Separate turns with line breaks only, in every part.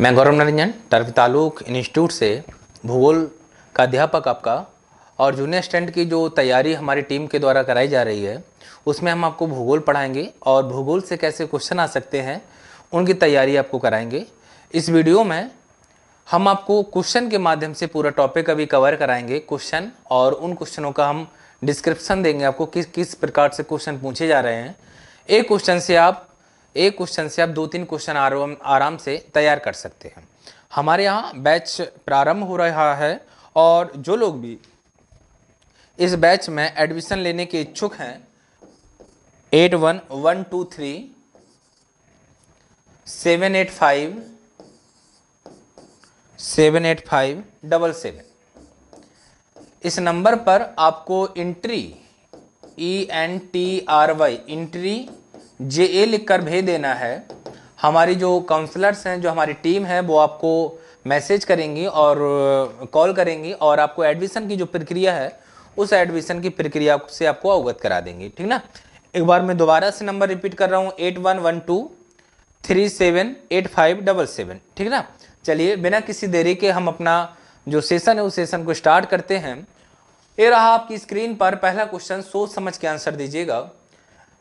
मैं गौरव नरंजन टर्क तालुक इंस्टीट्यूट से भूगोल का अध्यापक आपका और जूनियर स्टैंड की जो तैयारी हमारी टीम के द्वारा कराई जा रही है उसमें हम आपको भूगोल पढ़ाएंगे और भूगोल से कैसे क्वेश्चन आ सकते हैं उनकी तैयारी आपको कराएंगे इस वीडियो में हम आपको क्वेश्चन के माध्यम से पूरा टॉपिक अभी कवर कराएंगे क्वेश्चन और उन क्वेश्चनों का हम डिस्क्रिप्शन देंगे आपको किस किस प्रकार से क्वेश्चन पूछे जा रहे हैं एक क्वेश्चन से आप एक क्वेश्चन से आप दो तीन क्वेश्चन आराम आराम से तैयार कर सकते हैं हमारे यहाँ बैच प्रारंभ हो रहा है और जो लोग भी इस बैच में एडमिशन लेने के इच्छुक हैं eight one one two three seven eight five seven eight five double seven इस नंबर पर आपको entry E N T R Y entry J A लिख कर भेज देना है हमारी जो काउंसलर्स हैं जो हमारी टीम है वो आपको मैसेज करेंगी और कॉल करेंगी और आपको एडमिशन की जो प्रक्रिया है उस एडमिशन की प्रक्रिया से आपको अवगत करा देंगी ठीक ना एक बार मैं दोबारा से नंबर रिपीट कर रहा हूँ eight one one two three seven eight five double seven ठीक ना चलिए बिना किसी देरी के हम अपना जो सेशन है उस सेशन को स्टार्ट करते हैं ये रहा आपकी स्क्रीन पर पहला क्वेश्चन सोच समझ के आंसर दीजिएगा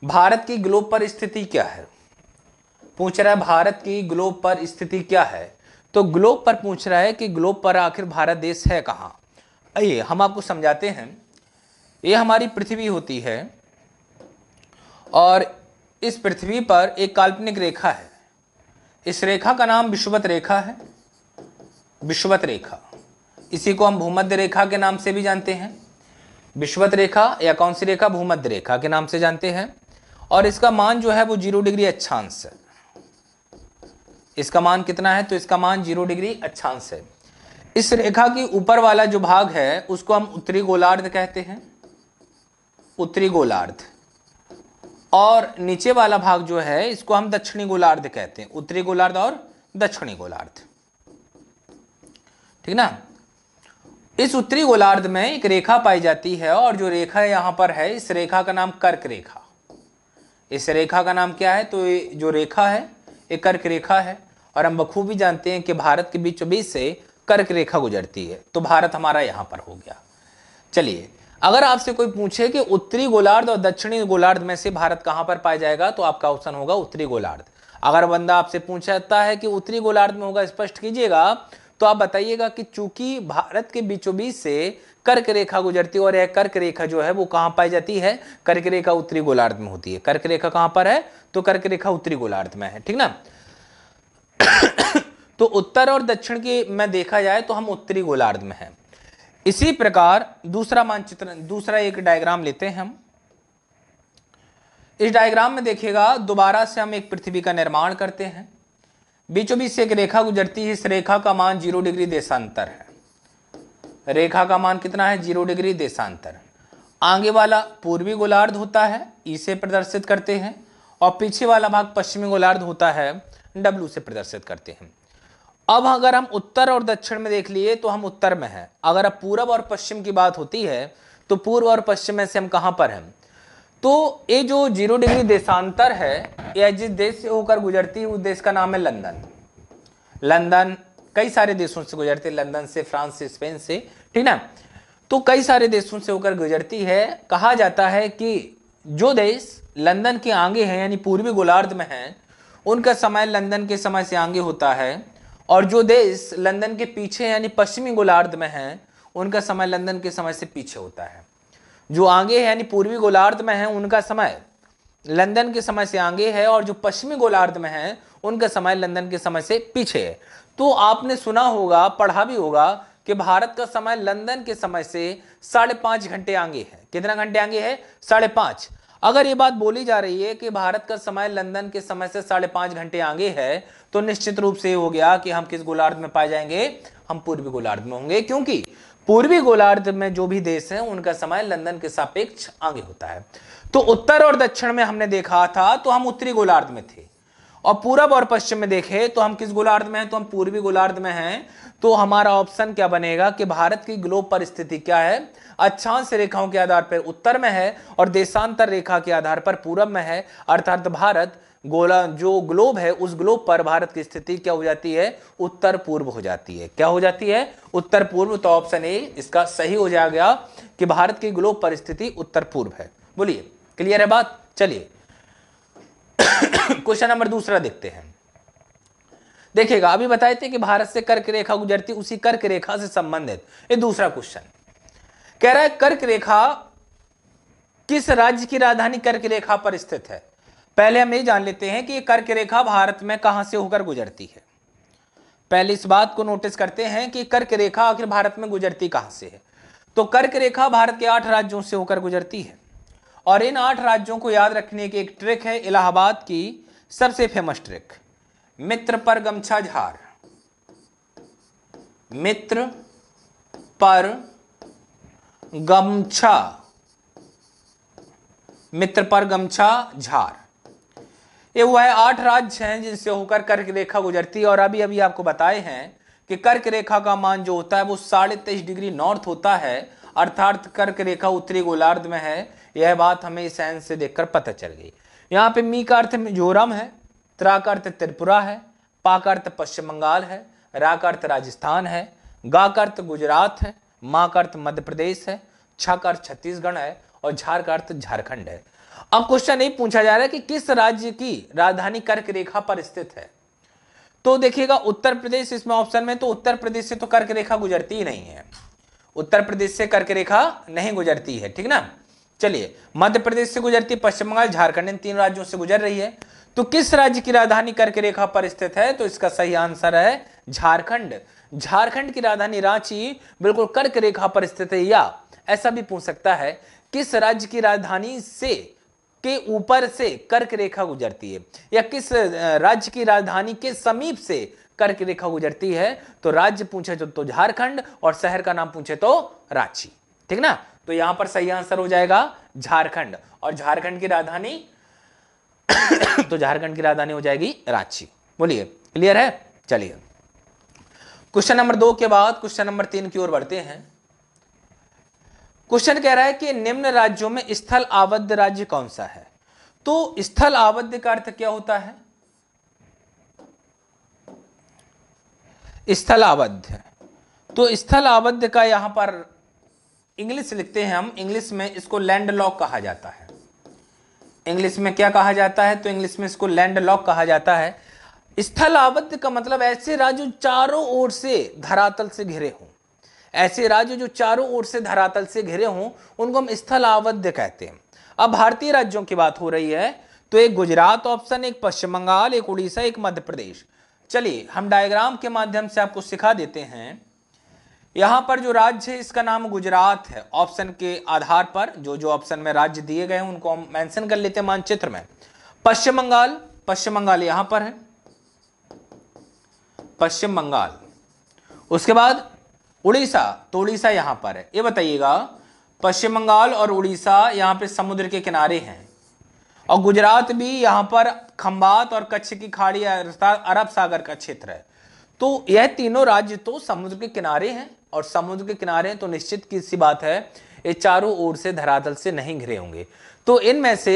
भारत की ग्लोब पर स्थिति क्या है पूछ रहा है भारत की ग्लोब पर स्थिति क्या है तो ग्लोब पर पूछ रहा है कि ग्लोब पर आखिर भारत देश है कहाँ आइए हम आपको समझाते हैं ये हमारी पृथ्वी होती है और इस पृथ्वी पर एक काल्पनिक रेखा है इस रेखा का नाम विश्ववत रेखा है विश्ववत रेखा इसी को हम भूमध्य रेखा के नाम से भी जानते हैं विश्वत रेखा या कौन सी रेखा भूमध्य रेखा के नाम से जानते हैं और इसका मान जो है वो जीरो डिग्री अच्छांश है इसका मान कितना है तो इसका मान जीरो डिग्री अच्छांश है इस रेखा की ऊपर वाला जो भाग है उसको हम उत्तरी गोलार्ध कहते हैं उत्तरी गोलार्ध और नीचे वाला भाग जो है इसको हम दक्षिणी गोलार्ध कहते हैं उत्तरी गोलार्ध और दक्षिणी गोलार्ध ठीक ना इस उत्तरी गोलार्ध में एक रेखा पाई जाती है और जो रेखा यहां पर है इस रेखा का नाम कर्क रेखा इस रेखा का नाम क्या है तो ये जो रेखा है ये कर्क रेखा है और हम बखूबी जानते हैं कि भारत के बीचों बीच से कर्क रेखा गुजरती है तो भारत हमारा यहाँ पर हो गया चलिए अगर आपसे कोई पूछे कि उत्तरी गोलार्ध और दक्षिणी गोलार्ध में से भारत कहाँ पर पाया जाएगा तो आपका ऑप्शन होगा उत्तरी गोलार्ध अगर बंदा आपसे पूछता है कि उत्तरी गोलार्ध में होगा स्पष्ट कीजिएगा तो आप बताइएगा कि चूंकि भारत के बीचों बीच से कर्क रेखा गुजरती है और यह कर्क रेखा जो है वो कहां पाई जाती है कर्क रेखा उत्तरी गोलार्ध में होती है कर्क रेखा कहाँ पर है तो कर्क रेखा उत्तरी गोलार्ध में है ठीक ना तो उत्तर और दक्षिण की में देखा जाए तो हम उत्तरी गोलार्ध में है इसी प्रकार दूसरा मानचित्र दूसरा एक डायग्राम लेते हैं हम इस डायग्राम में देखिएगा दोबारा से हम एक पृथ्वी का निर्माण करते हैं बीचों बीच से एक रेखा गुजरती है इस रेखा का मान जीरो डिग्री देशांतर है रेखा का मान कितना है जीरो डिग्री देशांतर आगे वाला पूर्वी गोलार्ध होता है ई से प्रदर्शित करते हैं और पीछे वाला भाग पश्चिमी गोलार्ध होता है डब्ल्यू से प्रदर्शित करते हैं अब अगर हम उत्तर और दक्षिण में देख लिए तो हम उत्तर में हैं अगर अब पूर्व और पश्चिम की बात होती है तो पूर्व और पश्चिम में से हम कहाँ पर हैं तो ये जो जीरो डिग्री देशांतर है यह जिस देश से होकर गुजरती है उस देश का नाम है लंदन लंदन कई सारे देशों से गुजरती है लंदन से फ्रांस से स्पेन से ठीक ना तो कई सारे देशों से होकर गुजरती है कहा जाता है कि जो देश लंदन के आगे हैं यानी पूर्वी गोलार्ध में हैं उनका समय लंदन के समय से आगे होता है और जो देश लंदन के पीछे यानी पश्चिमी गोलार्ध में हैं उनका समय लंदन के समय से पीछे होता है जो आगे है यानी पूर्वी गोलार्ध में है उनका समय लंदन के समय से आगे है और जो पश्चिमी गोलार्ध में है उनका समय लंदन के समय से पीछे है तो आपने सुना होगा पढ़ा भी होगा कि भारत का समय लंदन के समय से साढ़े पांच घंटे आगे है कितना घंटे आगे है साढ़े पांच अगर ये बात बोली जा रही है कि भारत का समय लंदन के समय से साढ़े पांच घंटे आगे है तो निश्चित रूप से हो गया कि हम किस गोलार्ध में पाए जाएंगे हम पूर्वी गोलार्ध में होंगे क्योंकि पूर्वी गोलार्ध में जो भी देश है उनका समय लंदन के सापेक्ष आगे होता है तो उत्तर और दक्षिण में हमने देखा था तो हम उत्तरी गोलार्ध में थे और पूरब और पश्चिम में देखें तो हम किस गोलार्ध में हैं तो हम पूर्वी गोलार्ध में हैं तो हमारा ऑप्शन क्या बनेगा कि भारत की ग्लोब पर स्थिति क्या है अच्छांश रेखाओं के आधार पर उत्तर में है और देशांतर रेखा के आधार पर पूरब में है अर्थात भारत गोला जो ग्लोब है उस ग्लोब पर भारत की स्थिति क्या हो जाती है उत्तर पूर्व हो जाती है क्या हो जाती है उत्तर पूर्व तो ऑप्शन ए इसका सही हो जाएगा कि भारत की ग्लोब पर स्थिति उत्तर पूर्व है बोलिए क्लियर है बात चलिए क्वेश्चन नंबर दूसरा देखते हैं देखिएगा अभी बताए थे कि भारत से कर्क रेखा गुजरती उसी कर्क रेखा से संबंधित ये दूसरा क्वेश्चन कह रहा है कर्क रेखा किस राज्य की राजधानी कर्क रेखा पर स्थित है पहले हम ये जान लेते हैं कि कर्क रेखा भारत में कहां से होकर गुजरती है पहले इस बात को नोटिस करते हैं कि कर्क रेखा आखिर भारत में गुजरती कहां से है तो कर्क रेखा भारत के आठ राज्यों से होकर गुजरती है और इन आठ राज्यों को याद रखने की एक ट्रिक है इलाहाबाद की सबसे फेमस ट्रिक मित्र पर गमछा झार मित्र पर गमछा मित्र पर गमछा झार ये वह आठ राज्य हैं जिनसे होकर कर्क रेखा गुजरती है और अभी अभी आपको बताए हैं कि कर्क रेखा का मान जो होता है वो साढ़े तेईस डिग्री नॉर्थ होता है अर्थात कर्क रेखा उत्तरी गोलार्ध में है यह बात हमें इस साइंस से देखकर पता चल गई यहाँ पे मी का अर्थ मिजोरम है त्रा का अर्थ त्रिपुरा है पा का अर्थ पश्चिम बंगाल है रा का अर्थ राजस्थान है गा का अर्थ गुजरात है माँ का अर्थ मध्य प्रदेश है छा का अर्थ छत्तीसगढ़ है और झार का अर्थ झारखंड है अब क्वेश्चन यही पूछा जा रहा है कि किस राज्य की राजधानी कर्क रेखा पर स्थित है तो देखिएगा उत्तर प्रदेश इसमें ऑप्शन में तो उत्तर प्रदेश से तो कर्क रेखा गुजरती ही नहीं है उत्तर प्रदेश से कर्क रेखा नहीं गुजरती है ठीक ना चलिए मध्य प्रदेश से गुजरती पश्चिम बंगाल झारखंड इन तीन राज्यों से गुजर रही है तो किस राज्य की राजधानी कर्क रेखा पर स्थित है तो इसका सही आंसर है झारखंड झारखंड की राजधानी रांची बिल्कुल कर्क रेखा पर स्थित है या ऐसा भी पूछ सकता है किस राज्य की राजधानी से के ऊपर से कर्क रेखा गुजरती है या किस राज्य की राजधानी के समीप से कर्क रेखा गुजरती है तो राज्य पूछे तो, तो झारखंड और शहर का नाम पूछे तो रांची ठीक ना तो यहां पर सही आंसर हो जाएगा झारखंड और झारखंड की राजधानी तो झारखंड की राजधानी हो जाएगी रांची बोलिए क्लियर है चलिए क्वेश्चन नंबर दो के बाद क्वेश्चन नंबर तीन की ओर बढ़ते हैं क्वेश्चन कह रहा है कि निम्न राज्यों में स्थल आबद्ध राज्य कौन सा है तो स्थल आबद्ध का अर्थ क्या होता है स्थल आबद्ध तो स्थल आबद्ध का यहां पर इंग्लिश लिखते हैं हम इंग्लिश में इसको लैंड लॉक कहा जाता है इंग्लिश में क्या कहा जाता है तो इंग्लिश में इसको लैंड लॉक कहा जाता है स्थल आबद्ध का मतलब ऐसे राज्य चारों ओर से धरातल से घिरे हों ऐसे राज्य जो चारों ओर से धरातल से घिरे हों उनको हम स्थल आबद्ध कहते हैं अब भारतीय राज्यों की बात हो रही है तो एक गुजरात ऑप्शन एक पश्चिम बंगाल एक उड़ीसा एक मध्य प्रदेश चलिए हम डायग्राम के माध्यम से आपको सिखा देते हैं यहां पर जो राज्य है इसका नाम गुजरात है ऑप्शन के आधार पर जो जो ऑप्शन में राज्य दिए गए हैं उनको हम मेंशन कर लेते हैं मानचित्र में पश्चिम बंगाल पश्चिम बंगाल यहां पर है पश्चिम बंगाल उसके बाद उड़ीसा तो उड़ीसा यहां पर है ये बताइएगा पश्चिम बंगाल और उड़ीसा यहाँ पे समुद्र के किनारे हैं और गुजरात भी यहां पर खंबात और कच्छ की खाड़ी अरब सागर का क्षेत्र है तो यह तीनों राज्य तो समुद्र के किनारे हैं और समुद्र के किनारे हैं तो निश्चित की बात है ये चारों ओर से धरातल से नहीं घिरे होंगे तो इनमें से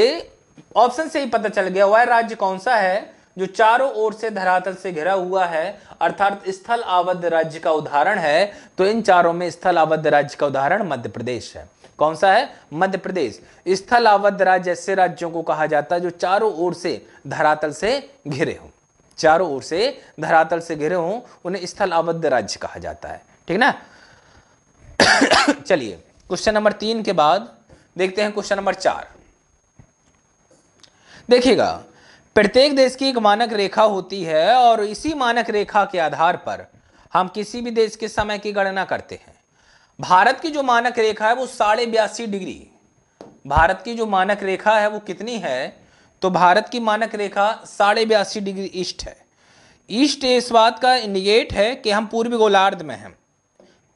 ऑप्शन से ही पता चल गया वह राज्य कौन सा है जो चारों ओर से धरातल से घिरा हुआ है अर्थात स्थल आबद्ध राज्य का उदाहरण है तो इन चारों में स्थल आबद्ध राज्य का उदाहरण मध्य प्रदेश है कौन सा है मध्य प्रदेश स्थल आबद्ध राज्य ऐसे राज्यों को कहा जाता है जो चारों ओर से धरातल से घिरे हों चारों ओर से धरातल से घिरे हों उन्हें स्थल आबद्ध राज्य कहा जाता है ठीक ना चलिए क्वेश्चन नंबर तीन के बाद देखते हैं क्वेश्चन नंबर चार देखिएगा प्रत्येक देश की एक मानक रेखा होती है और इसी मानक रेखा के आधार पर हम किसी भी देश के समय की गणना करते हैं भारत की जो मानक रेखा है वो साढ़े बयासी डिग्री भारत की जो मानक रेखा है वो कितनी है तो भारत की मानक रेखा साढ़े बयासी डिग्री ईस्ट है ईस्ट इस बात का इंडिकेट है कि हम पूर्वी गोलार्ध में हैं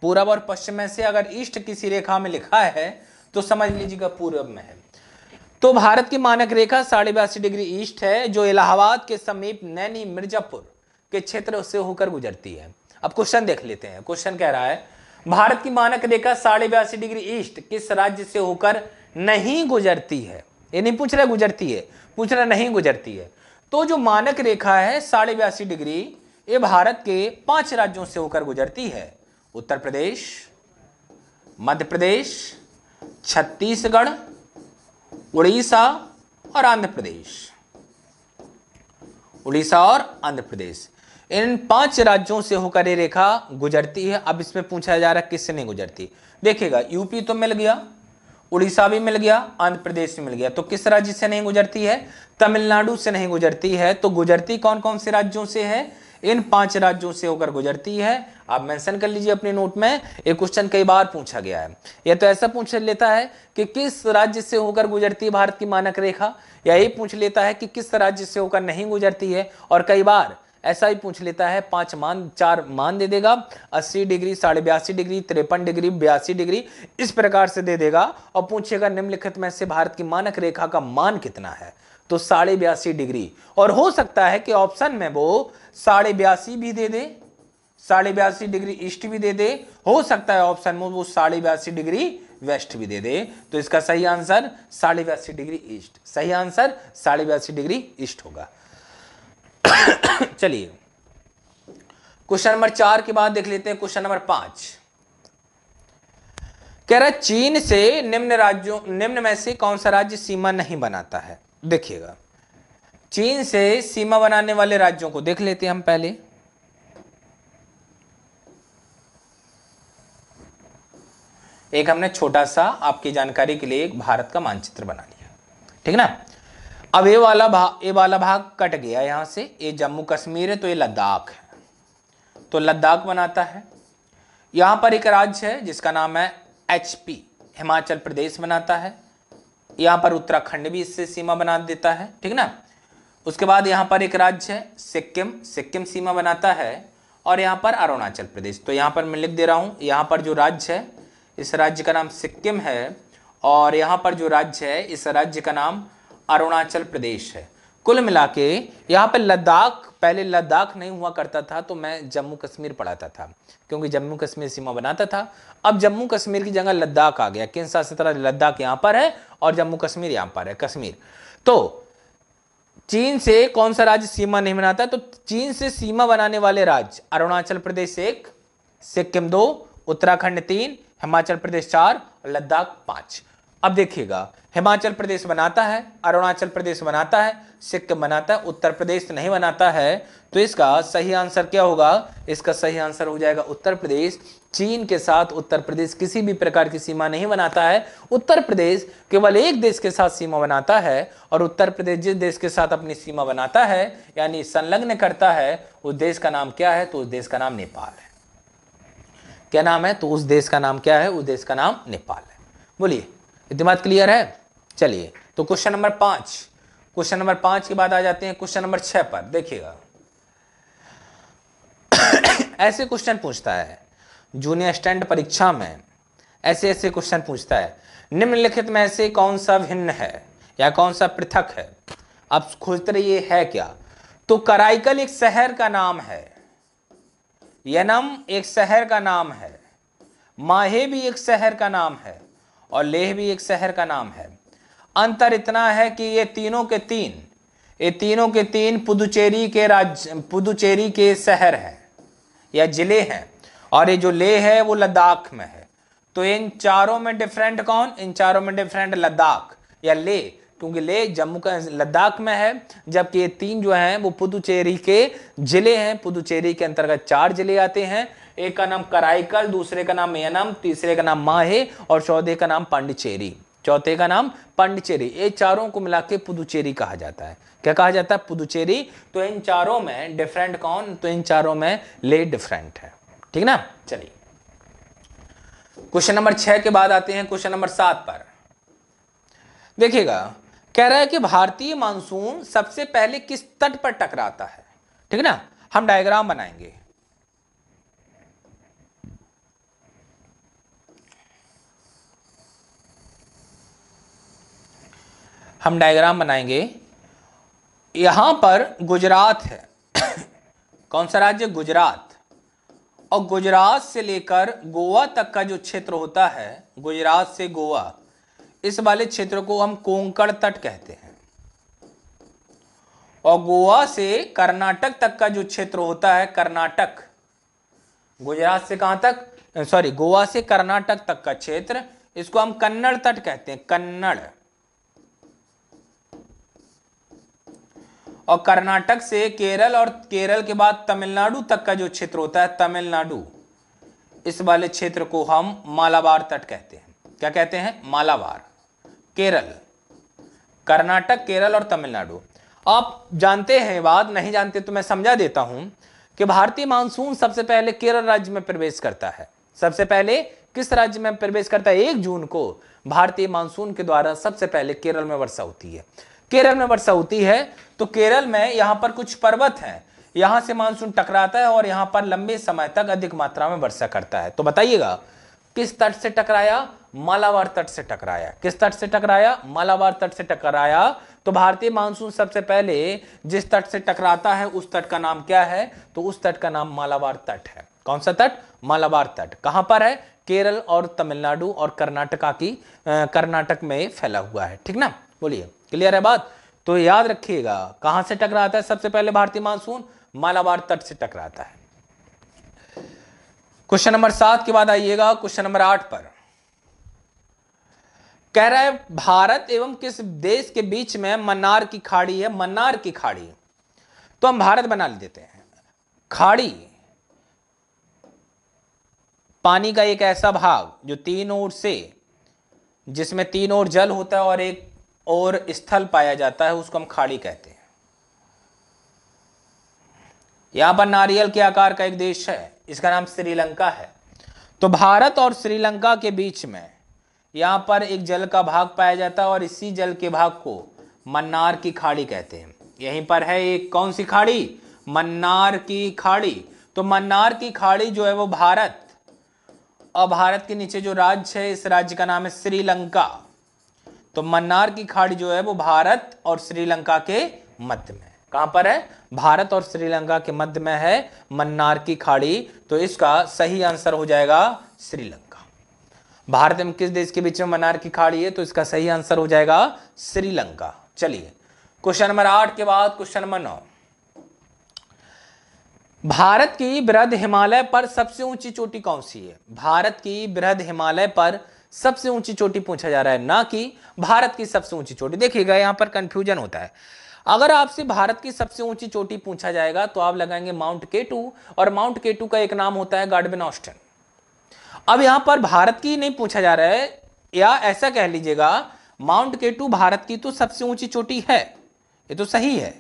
पूरब और पश्चिम में से अगर ईस्ट किसी रेखा में लिखा है तो समझ लीजिएगा पूरब में है तो भारत की मानक रेखा साढ़े बयासी डिग्री ईस्ट है जो इलाहाबाद के समीप नैनी मिर्जापुर के क्षेत्र से होकर गुजरती है अब क्वेश्चन देख लेते हैं क्वेश्चन कह रहा है भारत की मानक रेखा साढ़े बयासी डिग्री ईस्ट किस राज्य से होकर नहीं गुजरती है ये नहीं पूछ रहा गुजरती है पूछ रहा नहीं गुजरती है तो जो मानक रेखा है साढ़े बयासी डिग्री ये भारत के पांच राज्यों से होकर गुजरती है उत्तर प्रदेश मध्य प्रदेश छत्तीसगढ़ उड़ीसा और आंध्र प्रदेश उड़ीसा और आंध्र प्रदेश इन पांच राज्यों से होकर ये रेखा गुजरती है अब इसमें पूछा जा रहा है किससे नहीं गुजरती देखिएगा यूपी तो मिल गया उड़ीसा भी मिल गया आंध्र प्रदेश भी मिल गया तो किस राज्य से नहीं गुजरती है तमिलनाडु से नहीं गुजरती है तो गुजरती कौन कौन से राज्यों से है इन पांच राज्यों से होकर गुजरती है आप मेंशन कर लीजिए अपने नोट में ये क्वेश्चन कई बार पूछा गया है या तो ऐसा पूछ लेता है कि किस राज्य से होकर गुजरती है भारत की मानक रेखा या ये पूछ लेता है कि किस राज्य से होकर नहीं गुजरती है और कई बार ऐसा ही पूछ लेता है पांच मान चार मान दे देगा अस्सी डिग्री साढ़े बयासी डिग्री तिरपन डिग्री बयासी डिग्री इस प्रकार से दे देगा और पूछेगा निम्नलिखित में से भारत की मानक रेखा का मान कितना है तो साढ़े बयासी डिग्री और हो सकता है कि ऑप्शन में वो साढ़े बयासी भी दे दे साढ़े बयासी डिग्री ईस्ट भी दे दे हो सकता है ऑप्शन में वो साढ़े बयासी डिग्री वेस्ट भी दे दे तो इसका सही आंसर साढ़े बयासी डिग्री ईस्ट सही आंसर साढ़े बयासी डिग्री ईस्ट होगा चलिए क्वेश्चन नंबर चार के बाद देख लेते हैं क्वेश्चन नंबर पांच कह रहा चीन से निम्न राज्यों निम्न में से कौन सा राज्य सीमा नहीं बनाता है देखिएगा चीन से सीमा बनाने वाले राज्यों को देख लेते हैं हम पहले एक हमने छोटा सा आपकी जानकारी के लिए एक भारत का मानचित्र बना लिया ठीक ना अब ये वाला भाग ये वाला भाग कट गया यहाँ से ये जम्मू कश्मीर है तो ये लद्दाख है तो लद्दाख बनाता है यहाँ पर एक राज्य है जिसका नाम है एचपी हिमाचल प्रदेश बनाता है यहाँ पर उत्तराखंड भी इससे सीमा बना देता है ठीक ना उसके बाद यहाँ पर एक राज्य है सिक्किम सिक्किम सीमा बनाता है और यहाँ पर अरुणाचल प्रदेश तो यहाँ पर मैं लिख दे रहा हूँ यहाँ पर जो राज्य है इस राज्य का नाम सिक्किम है और यहाँ पर जो राज्य है इस राज्य का नाम अरुणाचल प्रदेश है कुल मिला के यहाँ पर लद्दाख पहले लद्दाख नहीं हुआ करता था तो मैं जम्मू कश्मीर पढ़ाता था क्योंकि जम्मू कश्मीर सीमा बनाता था अब जम्मू कश्मीर की जगह लद्दाख आ गया किन शासित तरह लद्दाख यहाँ पर है और जम्मू कश्मीर यहाँ पर है कश्मीर तो चीन से कौन सा राज्य सीमा नहीं बनाता तो चीन से सीमा बनाने वाले राज्य अरुणाचल प्रदेश एक सिक्किम दो उत्तराखंड तीन हिमाचल प्रदेश चार लद्दाख पांच अब देखिएगा हिमाचल प्रदेश बनाता है अरुणाचल प्रदेश बनाता है सिक्किम बनाता है उत्तर प्रदेश नहीं बनाता है तो इसका सही आंसर क्या होगा इसका सही आंसर हो जाएगा उत्तर प्रदेश चीन के साथ उत्तर प्रदेश किसी भी प्रकार की सीमा नहीं बनाता है उत्तर प्रदेश केवल एक देश के साथ सीमा बनाता है और उत्तर प्रदेश जिस देश के साथ अपनी सीमा बनाता है यानी संलग्न करता है उस देश का नाम क्या है तो उस देश का नाम नेपाल है क्या नाम है तो उस देश का नाम क्या है उस देश का नाम नेपाल है बोलिए इतनी बात क्लियर है चलिए तो क्वेश्चन नंबर पांच क्वेश्चन नंबर पांच के बाद आ जाते हैं क्वेश्चन नंबर छह पर देखिएगा ऐसे क्वेश्चन पूछता है जूनियर स्टैंड परीक्षा में ऐसे ऐसे क्वेश्चन पूछता है निम्नलिखित में से कौन सा भिन्न है या कौन सा पृथक है आप खोजते रहिए है क्या तो कराइकल एक शहर का नाम है यनम एक शहर का नाम है माहे भी एक शहर का नाम है और लेह भी एक शहर का नाम है अंतर इतना है कि ये तीनों के तीन ये तीनों के तीन पुदुचेरी के राज्य पुदुचेरी के शहर हैं या जिले हैं और ये जो ले है वो लद्दाख में है तो इन चारों में डिफरेंट कौन इन चारों में डिफरेंट लद्दाख या ले क्योंकि ले जम्मू का लद्दाख में है जबकि ये तीन जो हैं वो पुदुचेरी के जिले हैं पुदुचेरी के अंतर्गत चार जिले आते हैं एक का नाम कराईकल दूसरे का नाम एनम तीसरे का नाम माहे और चौधे का नाम पांडिचेरी चौथे का नाम पंडचेरी ये चारों को मिला के पुदुचेरी कहा जाता है क्या कहा जाता है पुदुचेरी तो इन चारों में डिफरेंट कौन तो इन चारों में ले डिफरेंट है ठीक ना चलिए क्वेश्चन नंबर छह के बाद आते हैं क्वेश्चन नंबर सात पर देखिएगा कह रहा है कि भारतीय मानसून सबसे पहले किस तट पर टकराता है ठीक है ना हम डायग्राम बनाएंगे हम डायग्राम बनाएंगे यहाँ पर गुजरात है कौन सा राज्य गुजरात और गुजरात से लेकर गोवा तक का जो क्षेत्र होता है गुजरात से गोवा इस वाले क्षेत्र को हम कोंकण तट कहते हैं और गोवा से कर्नाटक तक का जो क्षेत्र होता है कर्नाटक गुजरात से कहाँ तक सॉरी गोवा से कर्नाटक तक का क्षेत्र इसको हम कन्नड़ तट कहते हैं कन्नड़ और कर्नाटक से केरल और केरल के बाद तमिलनाडु तक का जो क्षेत्र होता है तमिलनाडु इस वाले क्षेत्र को हम मालाबार तट कहते हैं क्या कहते हैं मालाबार केरल कर्नाटक केरल और तमिलनाडु आप जानते हैं बात नहीं जानते तो मैं समझा देता हूं कि भारतीय मानसून सबसे पहले केरल राज्य में प्रवेश करता है सबसे पहले किस राज्य में प्रवेश करता है एक जून को भारतीय मानसून के द्वारा सबसे पहले केरल में वर्षा होती है केरल में वर्षा होती है तो केरल में यहाँ पर कुछ पर्वत हैं यहां से मानसून टकराता है और यहाँ पर लंबे समय तक अधिक मात्रा में वर्षा करता है तो बताइएगा किस तट से टकराया मालावार तट से टकराया किस तट से टकराया मालावार तट से टकराया तो भारतीय मानसून सबसे पहले जिस तट से टकराता है उस तट का नाम क्या है तो उस तट का नाम मालावार तट है कौन सा तट मालाबार तट कहां पर है केरल और तमिलनाडु और कर्नाटका की कर्नाटक में फैला हुआ है ठीक ना बोलिए क्लियर है बात तो याद रखिएगा कहां से टकराता है सबसे पहले भारतीय मानसून मालाबार तट से टकराता है क्वेश्चन नंबर सात के बाद आइएगा क्वेश्चन नंबर आठ पर कह रहा है भारत एवं किस देश के बीच में मन्नार की खाड़ी है मन्नार की खाड़ी तो हम भारत बना देते हैं खाड़ी पानी का एक ऐसा भाग जो तीन ओर से जिसमें तीन ओर जल होता है और एक और स्थल पाया जाता है उसको हम खाड़ी कहते हैं यहां पर नारियल के आकार का एक देश है इसका नाम श्रीलंका है तो भारत और श्रीलंका के बीच में यहाँ पर एक जल का भाग पाया जाता है और इसी जल के भाग को मन्नार की खाड़ी कहते हैं यहीं पर है एक कौन सी खाड़ी मन्नार की खाड़ी तो मन्नार की खाड़ी जो है वो भारत और भारत के नीचे जो राज्य है इस राज्य का नाम है श्रीलंका तो मन्नार की खाड़ी जो है वो भारत और श्रीलंका के मध्य में कहां पर है भारत और श्रीलंका के मध्य में है मन्नार की खाड़ी तो इसका सही आंसर हो जाएगा श्रीलंका भारत में किस देश के बीच में मन्नार की खाड़ी है तो इसका सही आंसर हो जाएगा श्रीलंका चलिए क्वेश्चन नंबर आठ के बाद क्वेश्चन नंबर नौ भारत की बृहद हिमालय पर सबसे ऊंची चोटी कौन सी है भारत की बृहद हिमालय पर सबसे ऊंची चोटी पूछा जा रहा है ना कि भारत की सबसे ऊंची चोटी देखिएगा यहां पर कंफ्यूजन होता है अगर आपसे भारत की सबसे ऊंची चोटी पूछा जाएगा तो आप लगाएंगे माउंट केटू और माउंट केटू का एक नाम होता है गार्डबिन ऑस्टन अब यहां पर भारत की नहीं पूछा जा रहा है या ऐसा कह लीजिएगा माउंट केटू भारत की तो सबसे ऊंची चोटी है ये तो सही है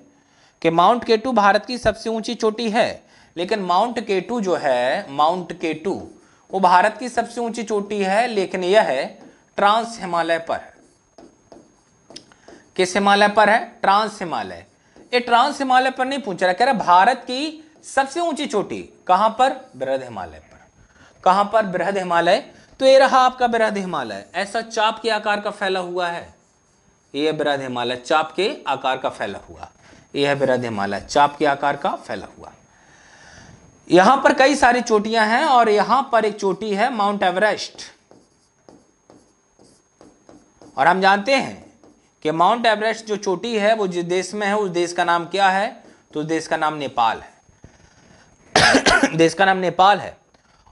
कि माउंट केटू भारत की सबसे ऊंची चोटी है लेकिन माउंट केटू जो है माउंट केटू वो भारत की सबसे ऊंची चोटी है लेकिन यह है ट्रांस हिमालय पर है किस हिमालय पर है ट्रांस हिमालय ये ट्रांस हिमालय पर नहीं पूछ रहा कह रहा भारत की सबसे ऊंची चोटी कहां पर बृहद हिमालय पर कहां पर बृहद हिमालय तो ये रहा आपका बृहद हिमालय ऐसा चाप के आकार का फैला हुआ है यह बृहद हिमालय चाप के आकार का फैला हुआ यह बृहद हिमालय चाप के आकार का फैला हुआ यहां पर कई सारी चोटियां हैं और यहां पर एक चोटी है माउंट एवरेस्ट और हम जानते हैं कि माउंट एवरेस्ट जो चोटी है वो जिस देश में है उस देश का नाम क्या है तो उस देश का नाम नेपाल है देश का नाम नेपाल है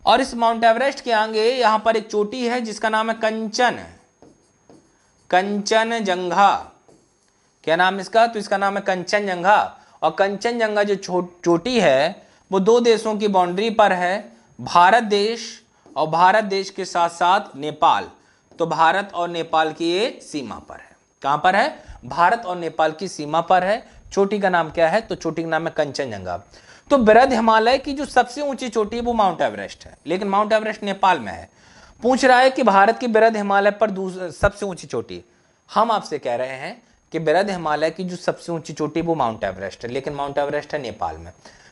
और इस माउंट एवरेस्ट के आगे यहां पर एक चोटी है जिसका नाम है कंचन कंचन जंघा क्या नाम इसका तो इसका नाम है कंचन जंघा और कंचन जंघा जो चोटी है वो दो देशों की बाउंड्री पर है भारत देश और भारत देश के साथ साथ नेपाल तो भारत और नेपाल की ये सीमा पर है कहाँ पर है भारत और नेपाल की सीमा पर है चोटी का नाम क्या है तो चोटी का नाम है कंचनजंगा तो बृद हिमालय की जो सबसे ऊंची चोटी है वो माउंट एवरेस्ट है लेकिन माउंट एवरेस्ट नेपाल में है पूछ रहा है कि भारत की बृद हिमालय पर सबसे ऊंची चोटी हम आपसे कह रहे हैं कि बृद हिमालय की जो सबसे ऊंची चोटी वो माउंट एवरेस्ट है लेकिन माउंट एवरेस्ट है नेपाल में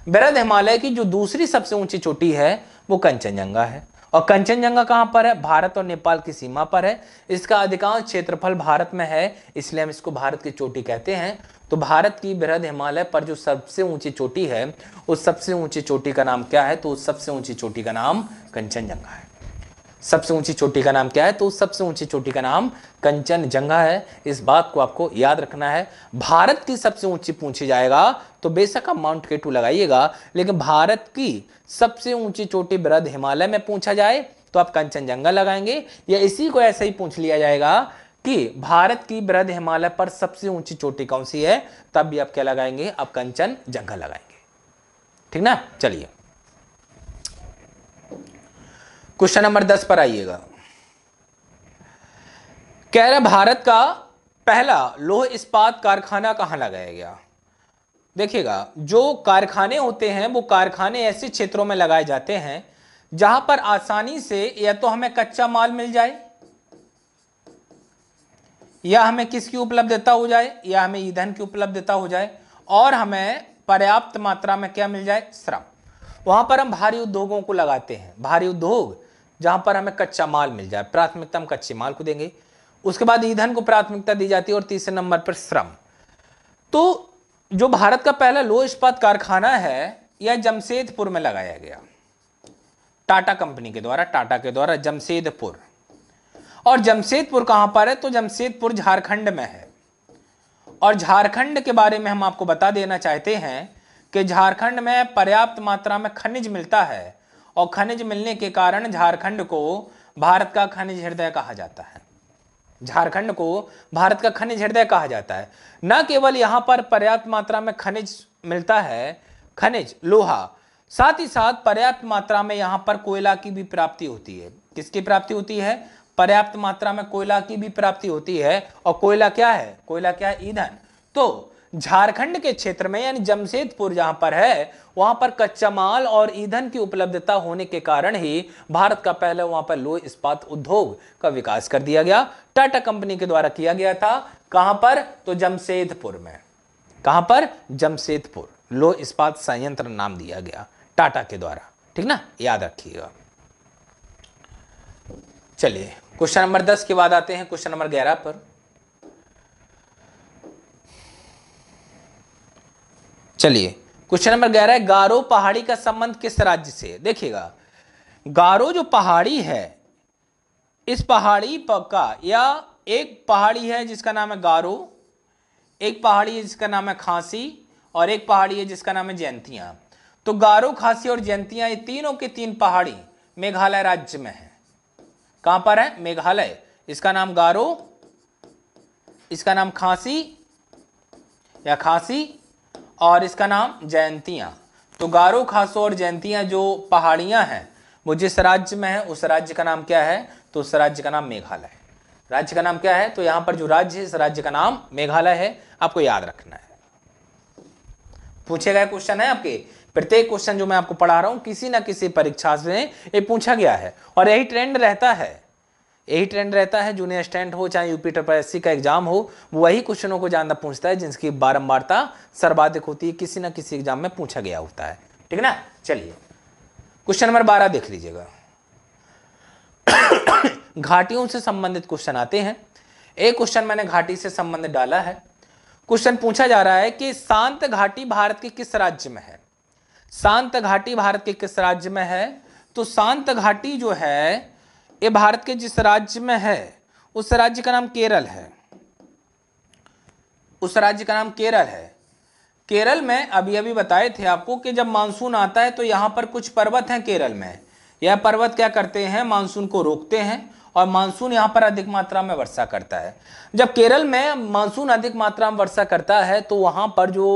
बृहद हिमालय की जो दूसरी सबसे ऊंची चोटी है वो कंचनजंगा है और कंचनजंगा कहाँ पर है भारत और नेपाल की सीमा पर है इसका अधिकांश क्षेत्रफल भारत में है इसलिए हम इसको भारत की चोटी कहते हैं तो भारत की बृहद हिमालय पर जो सबसे ऊंची चोटी है उस सबसे ऊंची चोटी का नाम क्या है तो उस सबसे ऊंची चोटी का नाम कंचनजंगा है सबसे ऊंची चोटी का नाम क्या है तो उस सबसे ऊंची चोटी का नाम कंचन जंगा है इस बात को आपको याद रखना है भारत की सबसे ऊंची पूछी जाएगा तो बेशक आप माउंट केटू लगाइएगा लेकिन भारत की सबसे ऊंची चोटी बृहद हिमालय में पूछा जाए तो आप कंचनजंगा लगाएंगे या इसी को ऐसे ही पूछ लिया जाएगा कि भारत की बृहद हिमालय पर सबसे ऊंची चोटी कौन सी है तब भी आप क्या लगाएंगे आप कंचन जंगा लगाएंगे ठीक ना चलिए क्वेश्चन नंबर दस पर आइएगा कह रहे भारत का पहला लोह इस्पात कारखाना कहाँ लगाया गया देखिएगा जो कारखाने होते हैं वो कारखाने ऐसे क्षेत्रों में लगाए जाते हैं जहां पर आसानी से या तो हमें कच्चा माल मिल जाए या हमें किसकी उपलब्धता हो जाए या हमें ईंधन की उपलब्धता हो जाए और हमें पर्याप्त मात्रा में क्या मिल जाए श्रम वहां पर हम भारी उद्योगों को लगाते हैं भारी उद्योग जहां पर हमें कच्चा माल मिल जाए प्राथमिकता हम कच्चे माल को देंगे उसके बाद ईंधन को प्राथमिकता दी जाती है और तीसरे नंबर पर श्रम तो जो भारत का पहला लो इस्पात कारखाना है यह जमशेदपुर में लगाया गया टाटा कंपनी के द्वारा टाटा के द्वारा जमशेदपुर और जमशेदपुर कहां पर है तो जमशेदपुर झारखंड में है और झारखंड के बारे में हम आपको बता देना चाहते हैं कि झारखंड में पर्याप्त मात्रा में खनिज मिलता है और खनिज मिलने के कारण झारखंड को भारत का खनिज हृदय कहा जाता है झारखंड को भारत का खनिज हृदय कहा जाता है न केवल यहाँ पर पर्याप्त मात्रा में खनिज मिलता है खनिज लोहा साथ ही साथ पर्याप्त मात्रा में यहाँ पर कोयला की भी प्राप्ति होती है किसकी प्राप्ति होती है पर्याप्त मात्रा में कोयला की भी प्राप्ति होती है और कोयला क्या है कोयला क्या है ईंधन तो झारखंड के क्षेत्र में यानी जमशेदपुर जहां पर है वहां पर कच्चा माल और ईंधन की उपलब्धता होने के कारण ही भारत का पहले वहां पर लोह इस्पात उद्योग का विकास कर दिया गया टाटा कंपनी के द्वारा किया गया था कहां पर तो जमशेदपुर में कहां पर जमशेदपुर लोह इस्पात संयंत्र नाम दिया गया टाटा के द्वारा ठीक ना याद रखिएगा चलिए क्वेश्चन नंबर दस के बाद आते हैं क्वेश्चन नंबर ग्यारह पर चलिए क्वेश्चन नंबर ग्यारह है गारो पहाड़ी का संबंध किस राज्य से देखिएगा गारो जो पहाड़ी है इस पहाड़ी का या एक पहाड़ी है जिसका नाम है गारो एक पहाड़ी है जिसका नाम है खांसी और एक पहाड़ी है जिसका नाम है जयंतियाँ तो गारो खांसी और जयंतियाँ ये तीनों के तीन पहाड़ी मेघालय राज्य में है कहां पर है मेघालय इसका नाम गारो इसका नाम खांसी या खांसी और इसका नाम जयंतियाँ तो गारो खासो और जयंतियाँ जो पहाड़ियाँ हैं वो जिस राज्य में है उस राज्य का नाम क्या है तो उस राज्य का नाम मेघालय राज्य का नाम क्या है तो यहाँ पर जो राज्य है इस राज्य का नाम मेघालय है आपको याद रखना है पूछे गए क्वेश्चन है आपके प्रत्येक क्वेश्चन जो मैं आपको पढ़ा रहा हूँ किसी ना किसी परीक्षा से ये पूछा गया है और यही ट्रेंड रहता है यही ट्रेंड रहता है जूनियर स्टैंड हो चाहे यूपी एस का एग्जाम हो वही क्वेश्चनों को ज़्यादा पूछता है जिनकी बारम्बारता सर्वाधिक होती है किसी ना किसी एग्जाम में पूछा गया होता है ठीक है ना चलिए क्वेश्चन नंबर बारह देख लीजिएगा घाटियों से संबंधित क्वेश्चन आते हैं एक क्वेश्चन मैंने घाटी से संबंधित डाला है क्वेश्चन पूछा जा रहा है कि शांत घाटी भारत के किस राज्य में है शांत घाटी भारत के किस राज्य में है तो शांत घाटी जो है ये भारत के जिस राज्य में है उस राज्य का नाम केरल है उस राज्य का नाम केरल है केरल में अभी अभी बताए थे आपको कि जब मानसून आता है तो यहाँ पर कुछ पर्वत हैं केरल में यह पर्वत क्या करते हैं मानसून को रोकते हैं और मानसून यहां पर अधिक मात्रा में वर्षा करता है जब केरल में मानसून अधिक मात्रा में वर्षा करता है तो वहां पर जो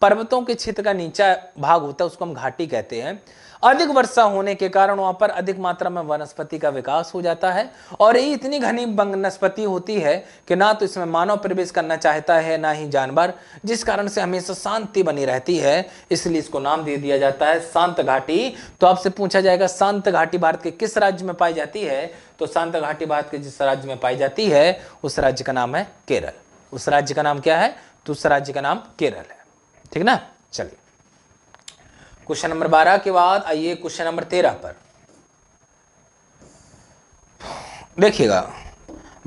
पर्वतों के क्षेत्र का नीचा भाग होता है उसको हम घाटी कहते हैं अधिक वर्षा होने के कारण वहां पर अधिक मात्रा में वनस्पति का विकास हो जाता है और ये इतनी घनी वनस्पति होती है कि ना तो इसमें मानव प्रवेश करना चाहता है ना ही जानवर जिस कारण से हमेशा शांति बनी रहती है इसलिए इसको नाम दे दिया जाता है शांत घाटी तो आपसे पूछा जाएगा शांत घाटी भारत के किस राज्य में पाई जाती है तो शांत घाटी भारत के जिस राज्य में पाई जाती है उस राज्य का नाम है केरल उस राज्य का नाम क्या है तो उस राज्य का नाम केरल है ठीक ना चलिए क्वेश्चन नंबर बारह के बाद आइए क्वेश्चन नंबर तेरह पर देखिएगा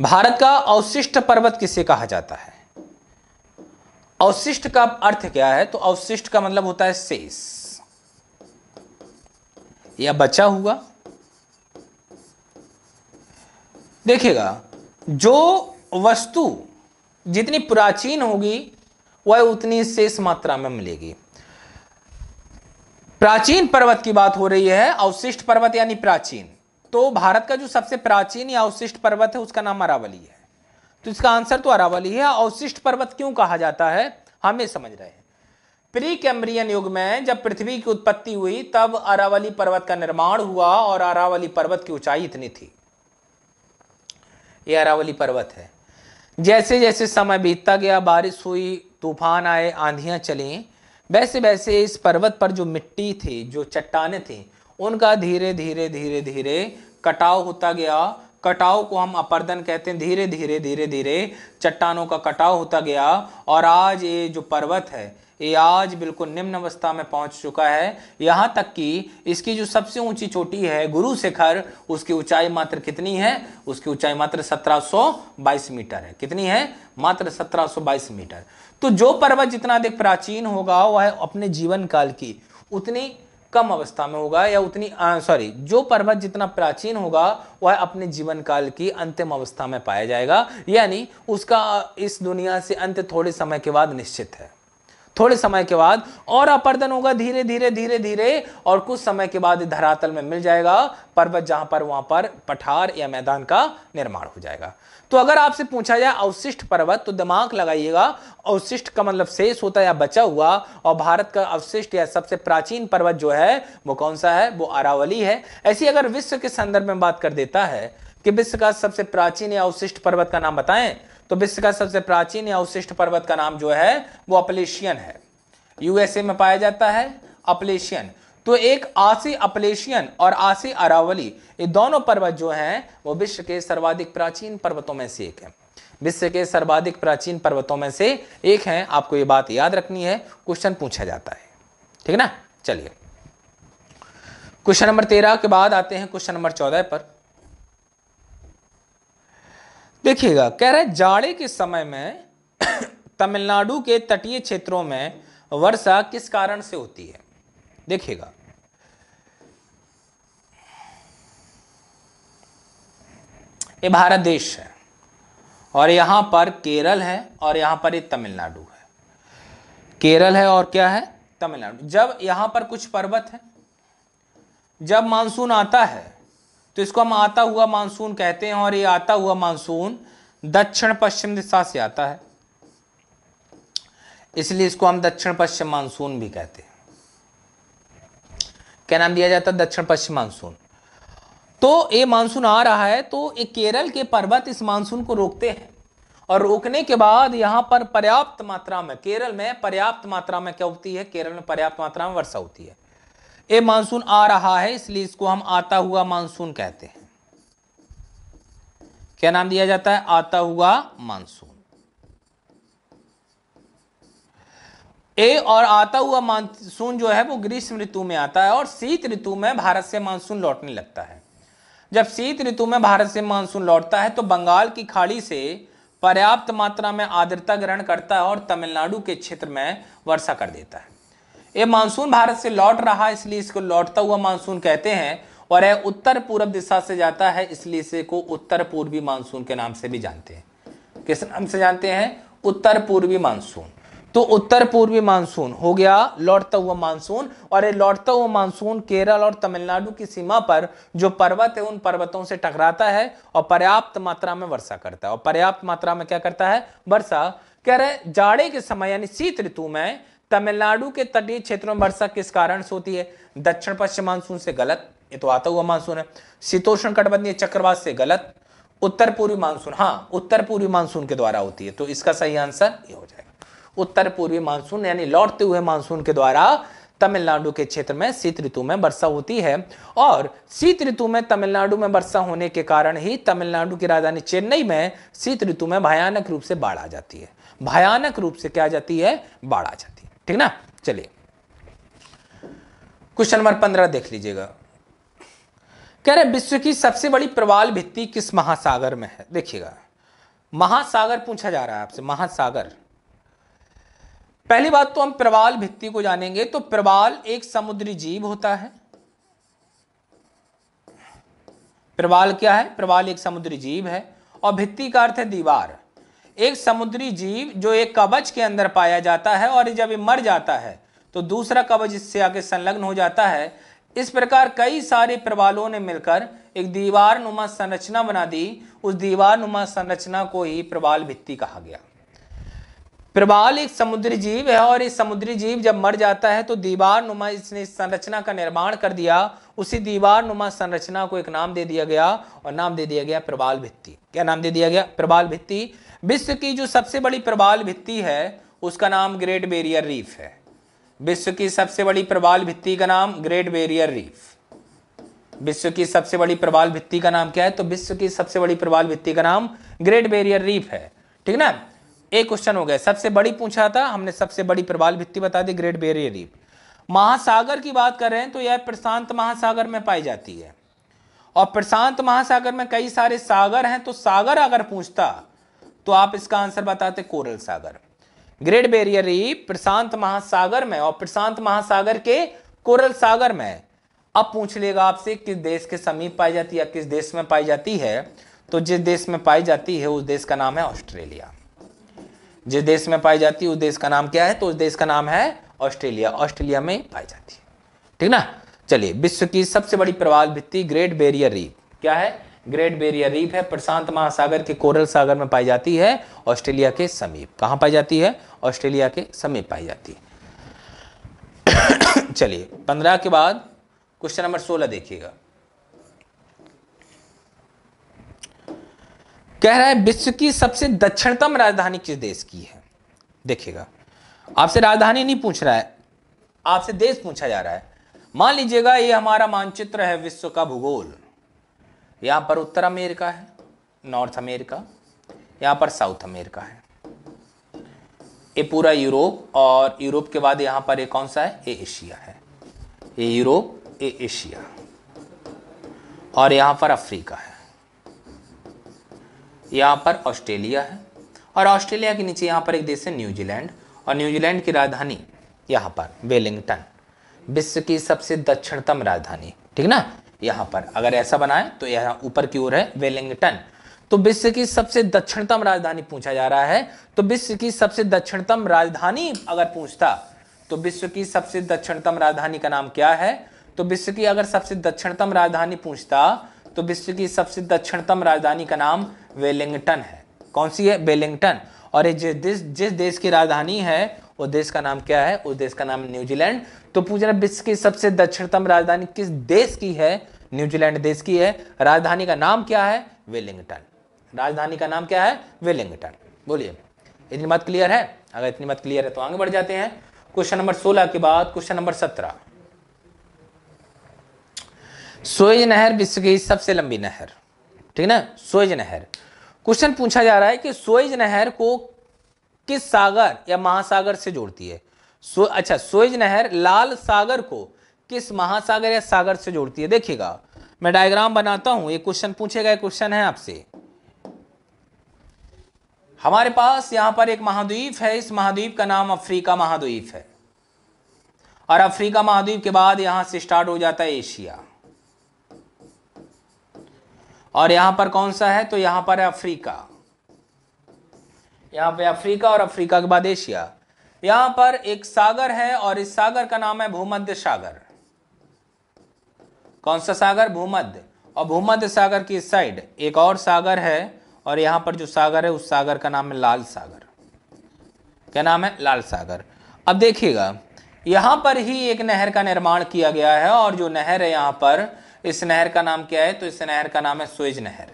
भारत का अवशिष्ट पर्वत किसे कहा जाता है अवशिष्ट का अर्थ क्या है तो अवशिष्ट का मतलब होता है शेष या बचा हुआ देखिएगा जो वस्तु जितनी प्राचीन होगी वह उतनी शेष मात्रा में मिलेगी प्राचीन पर्वत की बात हो रही है अवशिष्ट पर्वत यानी प्राचीन तो भारत का जो सबसे प्राचीन या अवशिष्ट पर्वत है उसका नाम अरावली है तो इसका आंसर तो अरावली है अवशिष्ट पर्वत क्यों कहा जाता है हमें समझ रहे हैं प्री कैम्ब्रियन युग में जब पृथ्वी की उत्पत्ति हुई तब अरावली पर्वत का निर्माण हुआ और अरावली पर्वत की ऊंचाई इतनी थी ये अरावली पर्वत है जैसे जैसे समय बीतता गया बारिश हुई तूफान आए आंधियां चली वैसे वैसे इस पर्वत पर जो मिट्टी थी जो चट्टाने थी उनका धीरे धीरे धीरे धीरे कटाव होता गया कटाव को हम अपर्दन कहते हैं धीरे धीरे धीरे धीरे चट्टानों का कटाव होता गया और आज ये जो पर्वत है ये आज बिल्कुल निम्न अवस्था में पहुंच चुका है यहाँ तक कि इसकी जो सबसे ऊंची चोटी है गुरु शिखर उसकी ऊंचाई मात्र कितनी है उसकी ऊंचाई मात्र 1722 मीटर है कितनी है मात्र 1722 मीटर तो जो पर्वत जितना अधिक प्राचीन होगा वह अपने जीवन काल की उतनी कम अवस्था में होगा या उतनी सॉरी जो पर्वत जितना प्राचीन होगा वह अपने जीवन काल की अंतिम अवस्था में पाया जाएगा यानी उसका इस दुनिया से अंत थोड़े समय के बाद निश्चित है थोड़े समय के बाद और अपर्दन होगा धीरे धीरे धीरे धीरे और कुछ समय के बाद धरातल में मिल जाएगा पर्वत जहां पर वहां पर पठार या मैदान का निर्माण हो जाएगा तो अगर आपसे पूछा जाए अवशिष्ट पर्वत तो दिमाग लगाइएगा अवशिष्ट का मतलब शेष होता है या बचा हुआ और भारत का अवशिष्ट या सबसे प्राचीन पर्वत जो है वो कौन सा है वो अरावली है ऐसी अगर विश्व के संदर्भ में बात कर देता है कि विश्व का सबसे प्राचीन या अवशिष्ट पर्वत का नाम बताएं तो विश्व का सबसे प्राचीन या अवशिष्ट पर्वत का नाम जो है वो अपलेशियन है यूएसए में पाया जाता है अपलेशियन तो एक आसी अपलेशियन और आसी अरावली ये दोनों पर्वत जो हैं वो विश्व के सर्वाधिक प्राचीन पर्वतों में से एक है विश्व के सर्वाधिक प्राचीन पर्वतों में से एक है आपको ये बात याद रखनी है क्वेश्चन पूछा जाता है ठीक है ना चलिए क्वेश्चन नंबर तेरह के बाद आते हैं क्वेश्चन नंबर चौदह पर देखिएगा कह रहे जाड़े के समय में तमिलनाडु के तटीय क्षेत्रों में वर्षा किस कारण से होती है देखिएगा ये भारत देश है और यहां पर केरल है और यहां पर ये तमिलनाडु है केरल है और क्या है तमिलनाडु जब यहां पर कुछ पर्वत है जब मानसून आता है तो इसको हम आता हुआ मानसून कहते हैं और ये आता हुआ मानसून दक्षिण पश्चिम दिशा से आता है इसलिए इसको हम दक्षिण पश्चिम मानसून भी कहते हैं क्या नाम दिया जाता है दक्षिण पश्चिम मानसून तो ये मानसून आ रहा है तो ये केरल के पर्वत इस मानसून को रोकते हैं और रोकने के बाद यहां पर पर्याप्त मात्रा में केरल में पर्याप्त मात्रा में क्या होती है केरल में पर्याप्त मात्रा में वर्षा होती है ये मानसून आ रहा है इसलिए इसको हम आता हुआ मानसून कहते हैं क्या नाम दिया जाता है आता हुआ मानसून ए और आता हुआ मानसून जो है वो ग्रीष्म ऋतु में आता है और शीत ऋतु में भारत से मानसून लौटने लगता है जब शीत ऋतु में भारत से मानसून लौटता है तो बंगाल की खाड़ी से पर्याप्त मात्रा में आर्द्रता ग्रहण करता है और तमिलनाडु के क्षेत्र में वर्षा कर देता है ये मानसून भारत से लौट रहा है इसलिए इसको लौटता हुआ मानसून कहते हैं और यह उत्तर पूर्व दिशा से जाता है इसलिए इसे को उत्तर पूर्वी मानसून के नाम से भी जानते हैं किस नाम से जानते हैं उत्तर पूर्वी मानसून तो उत्तर पूर्वी मानसून हो गया लौटता हुआ मानसून और ये लौटता हुआ मानसून केरल और तमिलनाडु की सीमा पर जो पर्वत है उन पर्वतों से टकराता है और पर्याप्त मात्रा में वर्षा करता है और पर्याप्त मात्रा में क्या करता है वर्षा कह रहे जाड़े के समय यानी शीत ऋतु में तमिलनाडु के तटीय क्षेत्रों में वर्षा किस कारण से होती है दक्षिण पश्चिम मानसून से गलत ये तो आता हुआ मानसून है शीतोष्ण कटबंधीय चक्रवात से गलत उत्तर पूर्वी मानसून हाँ उत्तर पूर्वी मानसून के द्वारा होती है तो इसका सही आंसर ये हो जाएगा उत्तर पूर्वी मानसून यानी लौटते हुए मानसून के द्वारा तमिलनाडु के क्षेत्र में शीत ऋतु में वर्षा होती है और शीत ऋतु में तमिलनाडु में वर्षा होने के कारण ही तमिलनाडु की राजधानी चेन्नई में शीत ऋतु में भयानक रूप से बाढ़ आ जाती है भयानक रूप से क्या जाती है बाढ़ आ जाती है ठीक ना चलिए क्वेश्चन नंबर पंद्रह देख लीजिएगा कह रहे विश्व की सबसे बड़ी प्रवाल भित्ति किस महासागर में है देखिएगा महासागर पूछा जा रहा है आपसे महासागर पहली बात तो हम प्रवाल भित्ति को जानेंगे तो प्रवाल एक समुद्री जीव होता है प्रवाल क्या है प्रवाल एक समुद्री जीव है और भित्ति का अर्थ है दीवार एक समुद्री जीव जो एक कवच के अंदर पाया जाता है और जब ये मर जाता है तो दूसरा कवच इससे आगे संलग्न हो जाता है इस प्रकार कई सारे प्रवालों ने मिलकर एक दीवार नुमा संरचना बना दी उस दीवार नुमा संरचना को ही प्रवाल भित्ति कहा गया प्रबाल एक समुद्री जीव है और इस समुद्री जीव जब मर जाता है तो दीवार नुमा इसने संरचना का निर्माण कर दिया उसी दीवार नुमा संरचना को एक नाम दे दिया गया और नाम दे दिया गया प्रबाल भित्ति क्या नाम दे दिया गया प्रबाल भित्ति विश्व की जो सबसे बड़ी प्रबाल भित्ति है उसका नाम ग्रेट बेरियर रीफ है विश्व की सबसे बड़ी प्रबाल भित्ति का नाम ग्रेट बेरियर रीफ विश्व की सबसे बड़ी प्रबाल भित्ति का नाम क्या है तो विश्व की सबसे बड़ी प्रबाल भित्ति का नाम ग्रेट बेरियर रीफ है ठीक ना एक क्वेश्चन हो गया सबसे बड़ी पूछा था हमने सबसे बड़ी प्रवाल भित्ति बता दी ग्रेट बेरियर रीप महासागर की बात कर रहे हैं तो यह प्रशांत महासागर में पाई जाती है और प्रशांत महासागर में कई सारे सागर हैं तो सागर अगर पूछता तो आप इसका आंसर बताते कोरल सागर ग्रेट बेरियर रीप प्रशांत महासागर में और प्रशांत महासागर के कोरल सागर में अब पूछ लेगा आपसे किस देश के समीप पाई जाती है किस देश में पाई जाती है तो जिस देश में पाई जाती है उस देश का नाम है ऑस्ट्रेलिया जिस देश में पाई जाती है उस देश का नाम क्या है तो उस देश का नाम है ऑस्ट्रेलिया ऑस्ट्रेलिया में पाई जाती है ठीक ना चलिए विश्व की सबसे बड़ी प्रवाल भित्ति ग्रेट बेरियर रीफ क्या है ग्रेट बेरियर रीफ है प्रशांत महासागर के कोरल सागर में पाई जाती है ऑस्ट्रेलिया के समीप कहाँ पाई जाती है ऑस्ट्रेलिया के समीप पाई जाती है चलिए पंद्रह के बाद क्वेश्चन नंबर सोलह देखिएगा कह रहा है विश्व की सबसे दक्षिणतम राजधानी किस देश की है देखिएगा आपसे राजधानी नहीं पूछ रहा है आपसे देश पूछा जा रहा है मान लीजिएगा ये हमारा मानचित्र है विश्व का भूगोल यहां पर उत्तर अमेरिका है नॉर्थ अमेरिका यहां पर साउथ अमेरिका है ये पूरा यूरोप और यूरोप के बाद यहां पर ये कौन सा है ये एशिया है ये यूरोप ये एशिया और यहां पर अफ्रीका है यहाँ पर ऑस्ट्रेलिया है और ऑस्ट्रेलिया के नीचे यहाँ पर एक देश है न्यूजीलैंड और न्यूजीलैंड की राजधानी यहाँ पर वेलिंगटन विश्व की सबसे दक्षिणतम राजधानी ठीक ना यहाँ पर अगर ऐसा बनाए तो यहाँ ऊपर की ओर है वेलिंगटन तो विश्व की सबसे दक्षिणतम राजधानी पूछा जा रहा है तो विश्व की सबसे दक्षिणतम राजधानी अगर पूछता तो विश्व की सबसे दक्षिणतम राजधानी का नाम क्या है तो विश्व की अगर सबसे दक्षिणतम राजधानी पूछता तो विश्व की सबसे दक्षिणतम राजधानी का नाम वेलिंगटन है कौन सी है वेलिंगटन और ये जिस देश जिस देश की राजधानी है उस देश का नाम क्या है उस देश का नाम न्यूजीलैंड तो पूछ रहे विश्व की सबसे दक्षिणतम राजधानी किस देश की है न्यूजीलैंड देश की है राजधानी का नाम क्या है वेलिंगटन राजधानी का नाम क्या है वेलिंगटन बोलिए इतनी बात क्लियर है अगर इतनी बात क्लियर है तो आगे बढ़ जाते हैं क्वेश्चन नंबर सोलह के बाद क्वेश्चन नंबर सत्रह सोई नहर विश्व की सबसे लंबी नहर ठीक ना सोएज नहर क्वेश्चन पूछा जा रहा है कि सोएज नहर को किस सागर या महासागर से जोड़ती है सो अच्छा सोएज नहर लाल सागर को किस महासागर या सागर से जोड़ती है देखिएगा मैं डायग्राम बनाता हूं ये क्वेश्चन पूछेगा क्वेश्चन है आपसे हमारे पास यहां पर एक महाद्वीप है इस महाद्वीप का नाम अफ्रीका महाद्वीप है और अफ्रीका महाद्वीप के बाद यहां से स्टार्ट हो जाता है एशिया और यहां पर कौन सा है तो यहां पर है अफ्रीका यहां पे अफ्रीका और अफ्रीका के बाद एशिया यहां पर एक सागर है और इस सागर का नाम है भूमध्य सागर कौन सा सागर भूमध्य और भूमध्य सागर की साइड एक और सागर है और यहां पर जो सागर है उस सागर का नाम है लाल सागर क्या नाम है लाल सागर अब देखिएगा यहां पर ही एक नहर का निर्माण किया गया है और जो नहर है यहां पर इस नहर का नाम क्या है तो इस नहर का नाम है सोएज नहर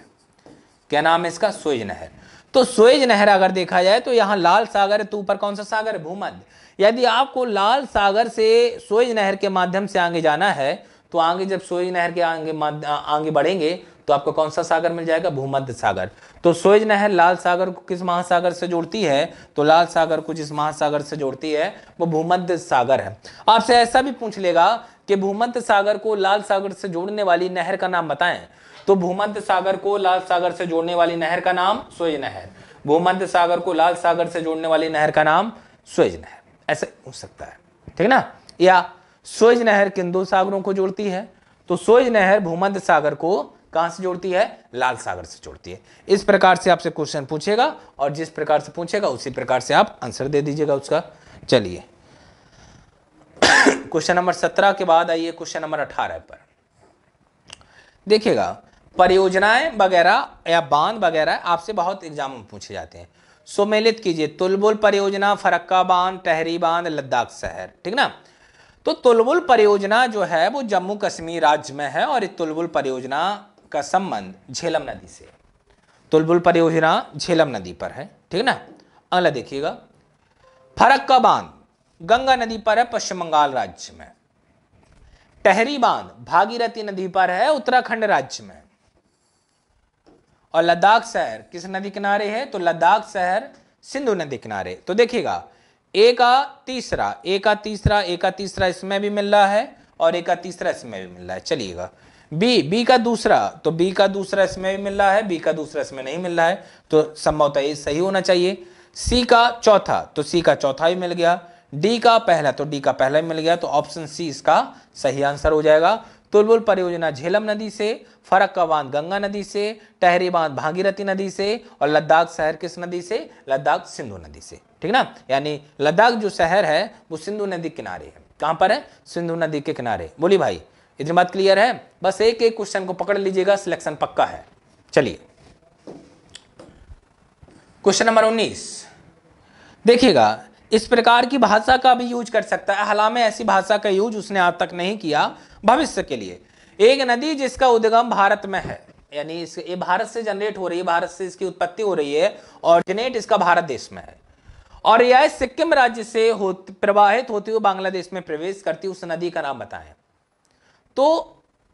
क्या नाम है इसका सोएज नहर तो सोएज नहर अगर देखा जाए तो यहाँ लाल सागर है तो ऊपर कौन सा सागर है भूमध्य यदि आपको लाल सागर से सोएज नहर के माध्यम से आगे जाना है तो आगे जब सोएज नहर के आगे आगे बढ़ेंगे तो आपको कौन सा सागर मिल जाएगा भूमध्य सागर तो सोएज नहर लाल सागर को किस महासागर से जोड़ती है तो लाल सागर को जिस महासागर से जोड़ती है वो भूमध्य सागर है आपसे ऐसा भी पूछ लेगा कि भूमध्य सागर को लाल सागर से जोड़ने वाली नहर का नाम बताएं तो भूमध्य सागर को लाल सागर से जोड़ने वाली नहर का नाम सोएज नहर भूमध्य सागर को लाल सागर से जोड़ने वाली नहर का नाम सोएज नहर ऐसे हो सकता है ठीक है ना या सोएज नहर किन दो सागरों को जोड़ती है तो सोएज नहर भूमध्य सागर को कहां से जोड़ती है लाल सागर से जोड़ती है इस प्रकार से आपसे क्वेश्चन पूछेगा और जिस प्रकार से पूछेगा उसी प्रकार से आप आंसर दे दीजिएगा उसका चलिए क्वेश्चन नंबर सत्रह के बाद आइए क्वेश्चन नंबर अठारह पर देखिएगा परियोजनाएं वगैरह या बांध वगैरह आपसे बहुत एग्जाम में पूछे जाते हैं सुमेलित कीजिए तुलबुल परियोजना फरक्का बांध टहरी बांध लद्दाख शहर ठीक ना तो तुलबुल परियोजना जो है वो जम्मू कश्मीर राज्य में है और तुलबुल परियोजना का संबंध झेलम नदी से तुलबुल परियोजना झेलम नदी पर है ठीक ना अगला देखिएगा फरक्का बांध गंगा नदी पर है पश्चिम बंगाल राज्य में टहरी बांध भागीरथी नदी पर है उत्तराखंड राज्य में और लद्दाख शहर किस नदी किनारे है तो लद्दाख शहर सिंधु नदी किनारे तो देखिएगा एक आ तीसरा एक आ तीसरा एक आ तीसरा इसमें भी मिल रहा है और एक आ तीसरा इसमें भी मिल रहा है चलिएगा बी बी का दूसरा तो बी का दूसरा इसमें भी मिल रहा है बी का दूसरा इसमें नहीं मिल रहा है तो संभवतः ये सही होना चाहिए सी का चौथा तो सी का चौथा भी मिल गया डी का पहला तो डी का पहला मिल गया तो ऑप्शन सी इसका सही आंसर हो जाएगा तुलबुल परियोजना झेलम नदी से फरक का बांध गंगा नदी से टहरी बांध भागीरथी नदी से और लद्दाख शहर किस नदी से लद्दाख सिंधु नदी से ठीक ना यानी लद्दाख जो शहर है वो सिंधु नदी किनारे है कहां पर है सिंधु नदी के किनारे बोली भाई इतनी बात क्लियर है बस एक एक क्वेश्चन को पकड़ लीजिएगा सिलेक्शन पक्का है चलिए क्वेश्चन नंबर उन्नीस देखिएगा इस प्रकार की भाषा का भी यूज कर सकता है में ऐसी भाषा का यूज उसने आज तक नहीं किया भविष्य के लिए एक नदी जिसका उद्गम भारत में है यानी इस ये भारत से जनरेट हो रही है भारत से इसकी उत्पत्ति हो रही है और जनरेट इसका भारत देश में है और यह सिक्किम राज्य से हो प्रवाहित होती हुई बांग्लादेश में प्रवेश करती उस नदी का नाम बताएं तो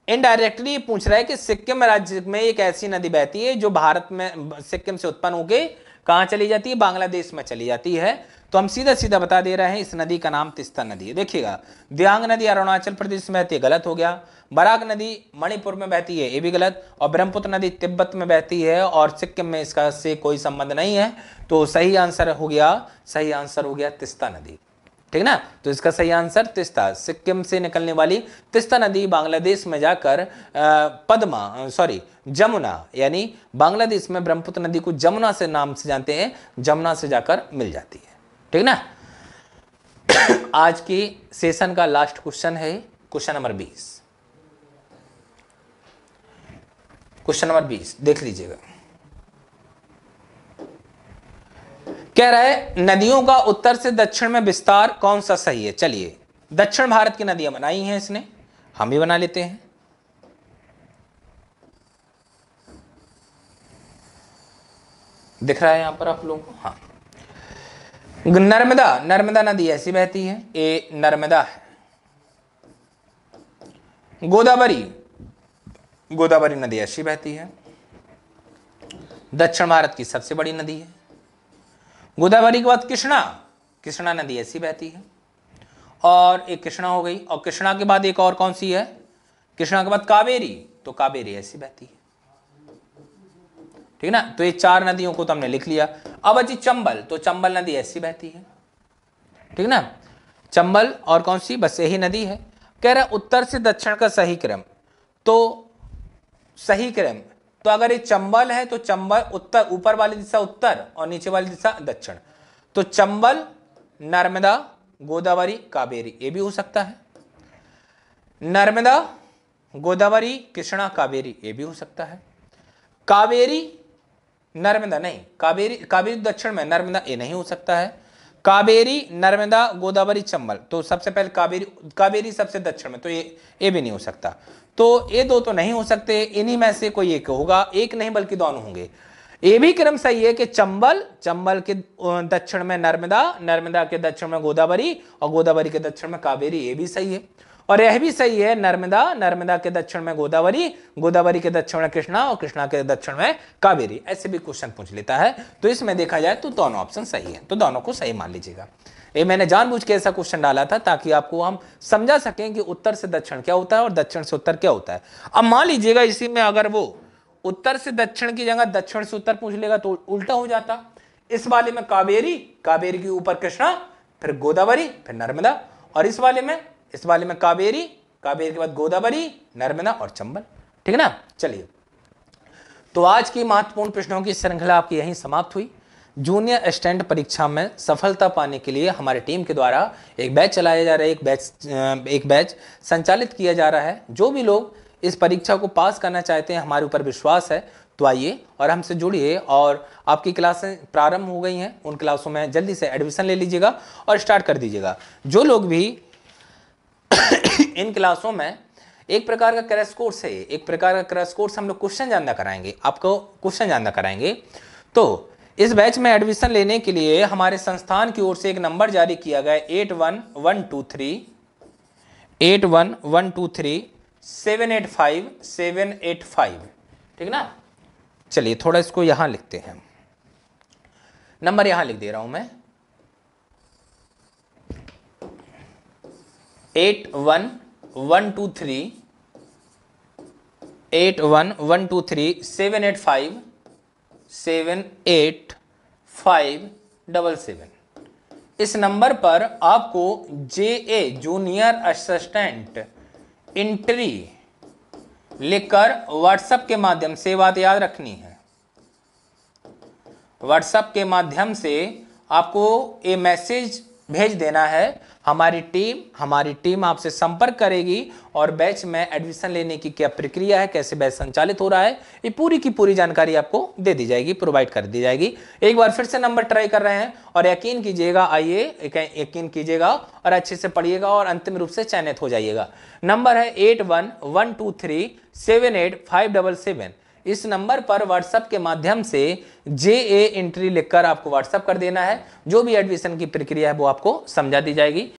इनडायरेक्टली पूछ रहा है कि सिक्किम राज्य में एक ऐसी नदी बहती है जो भारत में सिक्किम से उत्पन्न होके कहा चली जाती है बांग्लादेश में चली जाती है तो हम सीधा सीधा बता दे रहे हैं इस नदी का नाम तिस्ता नदी है देखिएगा दियांग नदी अरुणाचल प्रदेश में बहती है गलत हो गया बराग नदी मणिपुर में बहती है ये भी गलत और ब्रह्मपुत्र नदी तिब्बत में बहती है और सिक्किम में इसका से कोई संबंध नहीं है तो सही आंसर हो गया सही आंसर हो गया तिस्ता नदी ठीक ना तो इसका सही आंसर तिस्ता सिक्किम से निकलने वाली तिस्ता नदी बांग्लादेश में जाकर पद्मा सॉरी जमुना यानी बांग्लादेश में ब्रह्मपुत्र नदी को जमुना से नाम से जानते हैं जमुना से जाकर मिल जाती है ठीक ना आज की सेशन का लास्ट क्वेश्चन है क्वेश्चन नंबर बीस क्वेश्चन नंबर बीस देख लीजिएगा कह रहा है नदियों का उत्तर से दक्षिण में विस्तार कौन सा सही है चलिए दक्षिण भारत की नदियां बनाई हैं इसने हम भी बना लेते हैं दिख रहा है यहां पर आप लोगों को हाँ नर्मदा नर्मदा नदी ऐसी बहती है ए नर्मदा है गोदावरी गोदावरी नदी ऐसी बहती है दक्षिण भारत की सबसे बड़ी नदी है गोदावरी के बाद कृष्णा कृष्णा नदी ऐसी बहती है और एक कृष्णा हो गई और कृष्णा के बाद एक और कौन सी है कृष्णा के बाद कावेरी तो कावेरी ऐसी बहती है ठीक है ना तो ये चार नदियों को तो हमने लिख लिया अब अच्छी चंबल तो चंबल नदी ऐसी बहती है ठीक है ना चंबल और कौन सी बस यही नदी है कह रहा उत्तर से दक्षिण का सही क्रम तो सही क्रम तो अगर ये चंबल है तो चंबल उत्तर ऊपर वाली दिशा उत्तर और नीचे वाली दिशा दक्षिण तो चंबल नर्मदा गोदावरी कावेरी ये भी हो सकता है नर्मदा गोदावरी कृष्णा कावेरी ये भी हो सकता है कावेरी नर्मदा नहीं कावेरी कावेरी दक्षिण में नर्मदा ये नहीं हो सकता है कावेरी नर्मदा गोदावरी चंबल तो सबसे पहले कावेरी कावेरी सबसे दक्षिण में तो ये ये भी नहीं हो सकता तो ये दो तो नहीं हो सकते इन्हीं में से कोई एक होगा एक नहीं बल्कि दोनों होंगे ये भी क्रम सही है कि चंबल चंबल के दक्षिण में नर्मदा नर्मदा के दक्षिण में गोदावरी और गोदावरी के दक्षिण में कावेरी ये भी सही है और यह भी सही है नर्मदा नर्मदा के दक्षिण में गोदावरी गोदावरी के दक्षिण में कृष्णा और कृष्णा के दक्षिण में कावेरी ऐसे भी क्वेश्चन पूछ लेता है तो इसमें देखा जाए तो दोनों ऑप्शन सही है तो दोनों को सही मान लीजिएगा ये मैंने जानबूझ के ऐसा क्वेश्चन डाला था ताकि आपको हम समझा सकें कि उत्तर से दक्षिण क्या होता है और दक्षिण से उत्तर क्या होता है अब मान लीजिएगा इसी में अगर वो उत्तर से दक्षिण की जगह दक्षिण से उत्तर पूछ लेगा तो उल्टा हो जाता इस वाले में कावेरी कावेरी के ऊपर कृष्णा फिर गोदावरी फिर नर्मदा और इस वाले में इस वाले में कावेरी कावेरी के बाद गोदावरी नर्मदा और चंबल ठीक है ना चलिए तो आज की महत्वपूर्ण प्रश्नों की श्रृंखला आपकी यहीं समाप्त हुई जूनियर स्टैंड परीक्षा में सफलता पाने के लिए हमारे टीम के द्वारा एक बैच चलाया जा रहा है एक बैच एक बैच संचालित किया जा रहा है जो भी लोग इस परीक्षा को पास करना चाहते हैं हमारे ऊपर विश्वास है तो आइए और हमसे जुड़िए और आपकी क्लासें प्रारंभ हो गई हैं उन क्लासों में जल्दी से एडमिशन ले लीजिएगा और स्टार्ट कर दीजिएगा जो लोग भी इन क्लासों में एक प्रकार का क्रैश कोर्स है एक प्रकार का क्रैश कोर्स हम लोग क्वेश्चन जानना कराएंगे आपको क्वेश्चन जानना कराएंगे तो इस बैच में एडमिशन लेने के लिए हमारे संस्थान की ओर से एक नंबर जारी किया गया eight one one two three eight one one two three seven eight five seven eight five ठीक ना चलिए थोड़ा इसको यहाँ लिखते हैं नंबर यहाँ लिख दे रहा हूँ मैं eight one one two three eight one one two three seven eight five seven eight five double seven इस नंबर पर आपको J A junior assistant entry लिखकर व्हाट्सएप के माध्यम से बात याद रखनी है व्हाट्सएप के माध्यम से आपको ये मैसेज भेज देना है हमारी टीम हमारी टीम आपसे संपर्क करेगी और बैच में एडमिशन लेने की क्या प्रक्रिया है कैसे बैच संचालित हो रहा है ये पूरी की पूरी जानकारी आपको दे दी जाएगी प्रोवाइड कर दी जाएगी एक बार फिर से नंबर ट्राई कर रहे हैं और यकीन कीजिएगा आइए यकीन कीजिएगा और अच्छे से पढ़िएगा और अंतिम रूप से चयनित हो जाइएगा नंबर है eight one one two three seven eight five double seven इस नंबर पर व्हाट्सएप के माध्यम से जे ए एंट्री लिखकर आपको व्हाट्सएप कर देना है जो भी एडमिशन की प्रक्रिया है वो आपको समझा दी जाएगी